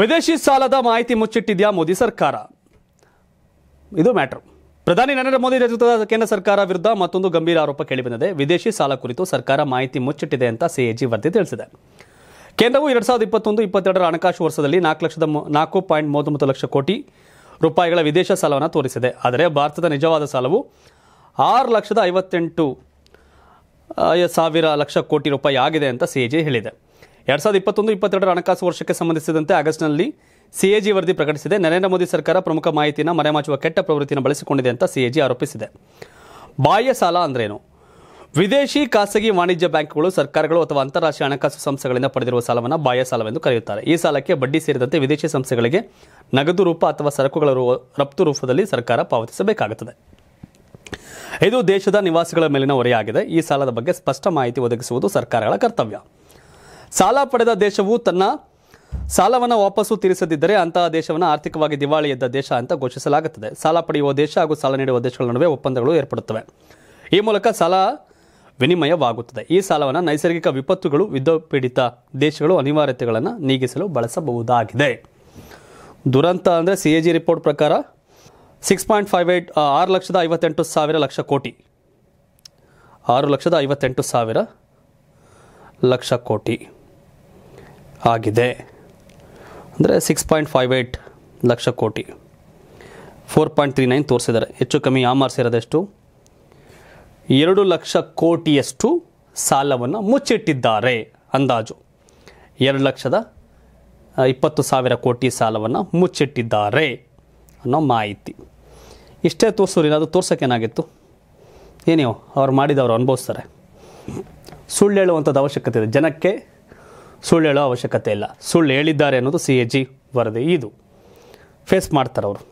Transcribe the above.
ವಿದೇಶಿ ಸಾಲದ ಮಾಹಿತಿ ಮುಚ್ಚಿಟ್ಟಿದೆಯಾ ಮೋದಿ ಸರ್ಕಾರ ಇದು ಮ್ಯಾಟರ್ ಪ್ರಧಾನಿ ನರೇಂದ್ರ ಮೋದಿ ನೇತೃತ್ವದ ಕೇಂದ್ರ ಸರ್ಕಾರ ವಿರುದ್ಧ ಮತ್ತೊಂದು ಗಂಭೀರ ಆರೋಪ ಕೇಳಿಬಂದಿದೆ ವಿದೇಶಿ ಸಾಲ ಕುರಿತು ಸರ್ಕಾರ ಮಾಹಿತಿ ಮುಚ್ಚಿಟ್ಟಿದೆ ಅಂತ ಸಿಎಜಿ ವರದಿ ತಿಳಿಸಿದೆ ಕೇಂದ್ರವು ಎರಡು ಸಾವಿರದ ಇಪ್ಪತ್ತೊಂದು ಇಪ್ಪತ್ತೆರಡರ ಹಣಕಾಸು ವರ್ಷದಲ್ಲಿ ನಾಲ್ಕು ಲಕ್ಷದ ನಾಲ್ಕು ಪಾಯಿಂಟ್ ಮೂವತ್ತೊಂಬತ್ತು ಲಕ್ಷ ಕೋಟಿ ರೂಪಾಯಿಗಳ ವಿದೇಶ ಸಾಲವನ್ನು ತೋರಿಸಿದೆ ಆದರೆ ಭಾರತದ ನಿಜವಾದ ಸಾಲವು ಆರು ಲಕ್ಷದ ಐವತ್ತೆಂಟು ಸಾವಿರ ಲಕ್ಷ ಕೋಟಿ ರೂಪಾಯಿ ಆಗಿದೆ ಅಂತ ಸಿಎಜಿ ಹೇಳಿದೆ ಎರಡು ಸಾವಿರದ ಇಪ್ಪತ್ತೊಂದು ಇಪ್ಪತ್ತೆರಡರ ಹಣಕಾಸು ವರ್ಷಕ್ಕೆ ಸಂಬಂಧಿಸಿದಂತೆ ಆಗಸ್ಟ್ನಲ್ಲಿ ಸಿಎಜಿ ವರದಿ ಪ್ರಕಟಿಸಿದೆ ನರೇಂದ್ರ ಮೋದಿ ಸರ್ಕಾರ ಪ್ರಮುಖ ಮಾಹಿತಿಯನ್ನು ಮರೆಮಾಚುವ ಕೆಟ್ಟ ಪ್ರವೃತ್ತಿಯನ್ನು ಬಳಸಿಕೊಂಡಿದೆ ಅಂತ ಸಿಎಜಿ ಆರೋಪಿಸಿದೆ ಬಾಹ್ಯ ಸಾಲ ಅಂದ್ರೇನು ವಿದೇಶಿ ಖಾಸಗಿ ವಾಣಿಜ್ಯ ಬ್ಯಾಂಕ್ಗಳು ಸರ್ಕಾರಗಳು ಅಥವಾ ಅಂತಾರಾಷ್ಟ್ರೀಯ ಹಣಕಾಸು ಸಂಸ್ಥೆಗಳಿಂದ ಪಡೆದಿರುವ ಸಾಲವನ್ನು ಬಾಹ್ಯ ಸಾಲವೆಂದು ಕರೆಯುತ್ತಾರೆ ಈ ಸಾಲಕ್ಕೆ ಬಡ್ಡಿ ಸೇರಿದಂತೆ ವಿದೇಶಿ ಸಂಸ್ಥೆಗಳಿಗೆ ನಗದು ರೂಪ ಅಥವಾ ಸರಕುಗಳ ರಫ್ತು ರೂಪದಲ್ಲಿ ಸರ್ಕಾರ ಪಾವತಿಸಬೇಕಾಗುತ್ತದೆ ಇದು ದೇಶದ ನಿವಾಸಿಗಳ ಮೇಲಿನ ಹೊರೆಯಾಗಿದೆ ಈ ಸಾಲದ ಬಗ್ಗೆ ಸ್ಪಷ್ಟ ಮಾಹಿತಿ ಒದಗಿಸುವುದು ಸರ್ಕಾರಗಳ ಕರ್ತವ್ಯ ಸಾಲ ಪಡೆದ ದೇಶವು ತನ್ನ ಸಾಲವನ್ನು ವಾಪಸ್ಸು ತೀರಿಸದಿದ್ದರೆ ಅಂತಹ ದೇಶವನ್ನು ಆರ್ಥಿಕವಾಗಿ ದಿವಾಳಿ ಎದ್ದ ದೇಶ ಅಂತ ಘೋಷಿಸಲಾಗುತ್ತದೆ ಸಾಲ ಪಡೆಯುವ ದೇಶ ಹಾಗೂ ಸಾಲ ನೀಡುವ ದೇಶಗಳ ನಡುವೆ ಒಪ್ಪಂದಗಳು ಏರ್ಪಡುತ್ತವೆ ಈ ಮೂಲಕ ಸಾಲ ವಿನಿಮಯವಾಗುತ್ತದೆ ಈ ಸಾಲವನ್ನು ನೈಸರ್ಗಿಕ ವಿಪತ್ತುಗಳು ಯುದ್ಧಪೀಡಿತ ದೇಶಗಳು ಅನಿವಾರ್ಯತೆಗಳನ್ನು ನೀಗಿಸಲು ಬಳಸಬಹುದಾಗಿದೆ ದುರಂತ ಅಂದರೆ ಸಿ ಎ ಜಿ ರಿಪೋರ್ಟ್ ಪ್ರಕಾರ ಸಿಕ್ಸ್ ಪಾಯಿಂಟ್ ಫೈವ್ ಏಟ್ ಆರು ಲಕ್ಷದ ಐವತ್ತೆಂಟು ಸಾವಿರ ಲಕ್ಷ ಕೋಟಿ ಆರು ಲಕ್ಷದ ಐವತ್ತೆಂಟು ಸಾವಿರ ಲಕ್ಷ ಕೋಟಿ ಆಗಿದೆ ಅಂದರೆ six point five eight lakh crore four point three nine ತೋರಿಸಿದ್ದಾರೆ ಹೆಚ್ಚು ಕಮ್ಮಿ ಆ ಇರೋದೆಷ್ಟು ಎರಡು ಲಕ್ಷ ಕೋಟಿಯಷ್ಟು ಸಾಲವನ್ನು ಮುಚ್ಚಿಟ್ಟಿದ್ದಾರೆ ಅಂದಾಜು ಎರಡು ಲಕ್ಷದ ಇಪ್ಪತ್ತು ಸಾವಿರ ಕೋಟಿ ಸಾಲವನ್ನು ಮುಚ್ಚಿಟ್ಟಿದ್ದಾರೆ ಅನ್ನೋ ಮಾಹಿತಿ ಇಷ್ಟೇ ತೋರಿಸೋರಿಲ್ಲ ಅದು ತೋರ್ಸೋಕ್ಕೇನಾಗಿತ್ತು ಏನೇ ಅವ್ರು ಮಾಡಿದವರು ಅನುಭವಿಸ್ತಾರೆ ಸುಳ್ಳು ಹೇಳುವಂಥದ್ದು ಅವಶ್ಯಕತೆ ಇದೆ ಜನಕ್ಕೆ ಸುಳ್ಳು ಹೇಳೋ ಅವಶ್ಯಕತೆ ಇಲ್ಲ ಸುಳ್ಳು ಹೇಳಿದ್ದಾರೆ ಅನ್ನೋದು ಸಿ ಎ ಜಿ ವರದಿ ಇದು ಫೇಸ್ ಮಾಡ್ತಾರೆ ಅವರು